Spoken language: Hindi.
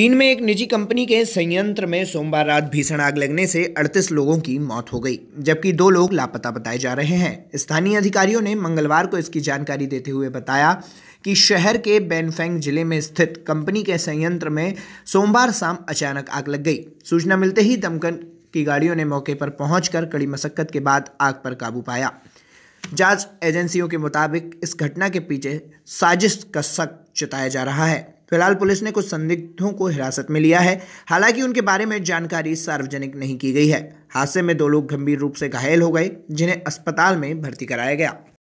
चीन में एक निजी कंपनी के संयंत्र में सोमवार रात भीषण आग लगने से 38 लोगों की मौत हो गई जबकि दो लोग लापता बताए जा रहे हैं स्थानीय अधिकारियों ने मंगलवार को इसकी जानकारी देते हुए बताया कि शहर के बैनफेंग जिले में स्थित कंपनी के संयंत्र में सोमवार शाम अचानक आग लग गई सूचना मिलते ही दमकल की गाड़ियों ने मौके पर पहुंचकर कड़ी मशक्कत के बाद आग पर काबू पाया जांच एजेंसियों के मुताबिक इस घटना के पीछे साजिश का शक जताया जा रहा है फिलहाल पुलिस ने कुछ संदिग्धों को हिरासत में लिया है हालांकि उनके बारे में जानकारी सार्वजनिक नहीं की गई है हादसे में दो लोग गंभीर रूप से घायल हो गए जिन्हें अस्पताल में भर्ती कराया गया